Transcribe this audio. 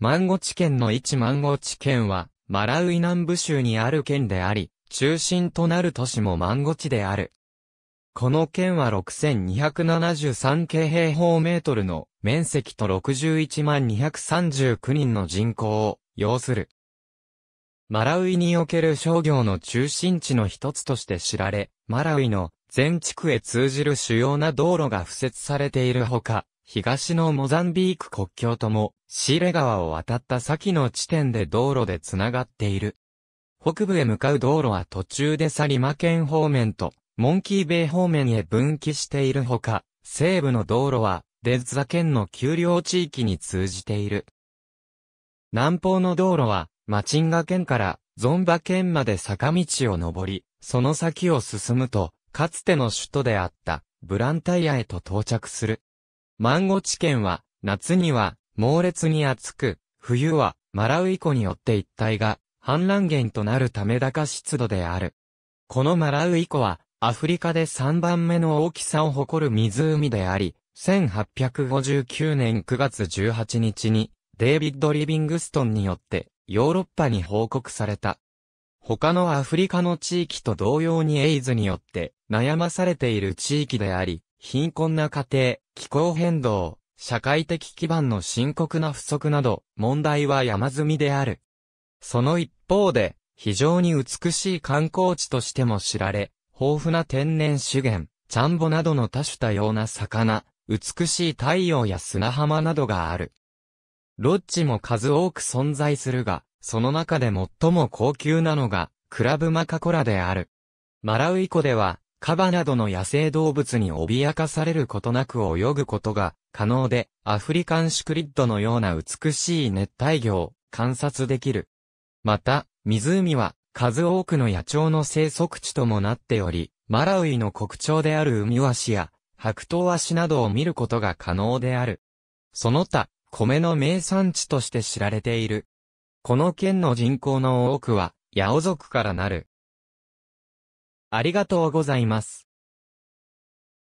マンゴチ県の位置マンゴチ県は、マラウイ南部州にある県であり、中心となる都市もマンゴチである。この県は6273京平方メートルの面積と61万239人の人口を要する。マラウイにおける商業の中心地の一つとして知られ、マラウイの全地区へ通じる主要な道路が付設されているほか、東のモザンビーク国境とも、シーレ川を渡った先の地点で道路でつながっている。北部へ向かう道路は途中でサリマ県方面と、モンキーベイ方面へ分岐しているほか、西部の道路は、デッザ県の丘陵地域に通じている。南方の道路は、マチンガ県からゾンバ県まで坂道を登り、その先を進むと、かつての首都であった、ブランタイアへと到着する。マンゴ地県は、夏には、猛烈に暑く、冬は、マラウイ湖によって一帯が、氾濫源となるため高湿度である。このマラウイ湖は、アフリカで3番目の大きさを誇る湖であり、1859年9月18日に、デイビッド・リビングストンによって、ヨーロッパに報告された。他のアフリカの地域と同様にエイズによって悩まされている地域であり、貧困な家庭、気候変動、社会的基盤の深刻な不足など、問題は山積みである。その一方で、非常に美しい観光地としても知られ、豊富な天然資源、チャンボなどの多種多様な魚、美しい太陽や砂浜などがある。ロッジも数多く存在するが、その中で最も高級なのが、クラブマカコラである。マラウイ湖では、カバなどの野生動物に脅かされることなく泳ぐことが可能で、アフリカンシクリッドのような美しい熱帯魚を観察できる。また、湖は数多くの野鳥の生息地ともなっており、マラウイの国鳥であるウミワシや白桃ワシなどを見ることが可能である。その他、米の名産地として知られている。この県の人口の多くは、ヤオ族からなる。ありがとうございます。